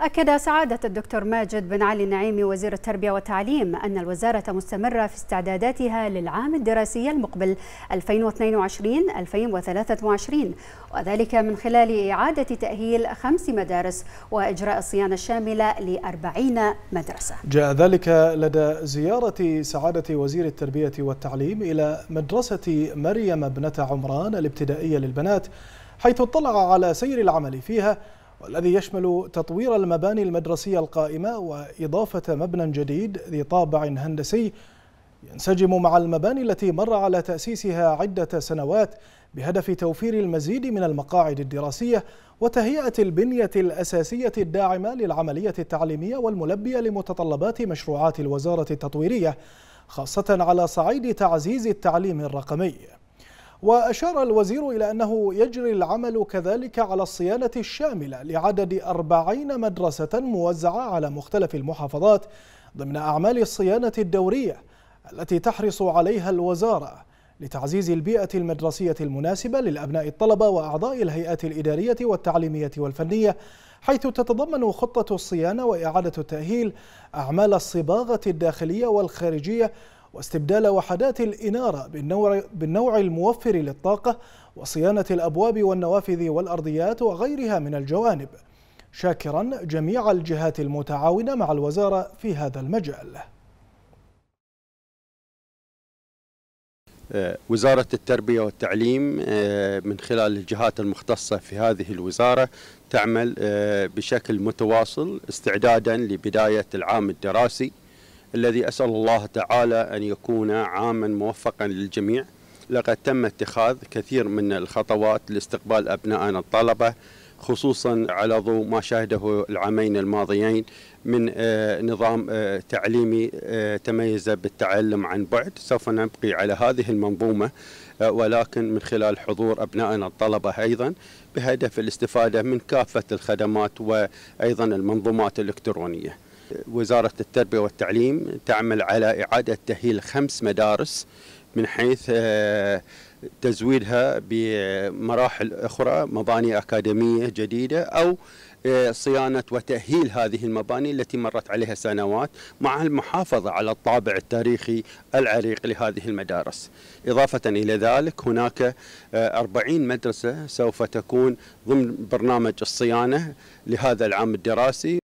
أكد سعادة الدكتور ماجد بن علي النعيمي وزير التربية والتعليم أن الوزارة مستمرة في استعداداتها للعام الدراسي المقبل 2022-2023 وذلك من خلال إعادة تأهيل خمس مدارس وإجراء الصيانة الشاملة لأربعين مدرسة جاء ذلك لدى زيارة سعادة وزير التربية والتعليم إلى مدرسة مريم ابنة عمران الابتدائية للبنات حيث اطلع على سير العمل فيها والذي يشمل تطوير المباني المدرسية القائمة وإضافة مبنى جديد ذي طابع هندسي ينسجم مع المباني التي مر على تأسيسها عدة سنوات بهدف توفير المزيد من المقاعد الدراسية وتهيئة البنية الأساسية الداعمة للعملية التعليمية والملبية لمتطلبات مشروعات الوزارة التطويرية خاصة على صعيد تعزيز التعليم الرقمي وأشار الوزير إلى أنه يجري العمل كذلك على الصيانة الشاملة لعدد أربعين مدرسة موزعة على مختلف المحافظات ضمن أعمال الصيانة الدورية التي تحرص عليها الوزارة لتعزيز البيئة المدرسية المناسبة للأبناء الطلبة وأعضاء الهيئات الإدارية والتعليمية والفنية حيث تتضمن خطة الصيانة وإعادة التأهيل أعمال الصباغة الداخلية والخارجية واستبدال وحدات الإنارة بالنوع الموفر للطاقة وصيانة الأبواب والنوافذ والأرضيات وغيرها من الجوانب شاكرا جميع الجهات المتعاونة مع الوزارة في هذا المجال آه، وزارة التربية والتعليم آه، من خلال الجهات المختصة في هذه الوزارة تعمل آه، بشكل متواصل استعدادا لبداية العام الدراسي الذي أسأل الله تعالى أن يكون عاما موفقا للجميع لقد تم اتخاذ كثير من الخطوات لاستقبال أبنائنا الطلبة خصوصا على ضوء ما شاهده العامين الماضيين من آه، نظام آه، تعليمي آه، تميز بالتعلم عن بعد سوف نبقي على هذه المنظومة ولكن من خلال حضور أبنائنا الطلبة أيضا بهدف الاستفادة من كافة الخدمات وأيضا المنظومات الإلكترونية وزارة التربية والتعليم تعمل على إعادة تأهيل خمس مدارس من حيث آه، تزويدها بمراحل أخرى مباني أكاديمية جديدة أو آه، صيانة وتأهيل هذه المباني التي مرت عليها سنوات مع المحافظة على الطابع التاريخي العريق لهذه المدارس إضافة إلى ذلك هناك 40 آه، مدرسة سوف تكون ضمن برنامج الصيانة لهذا العام الدراسي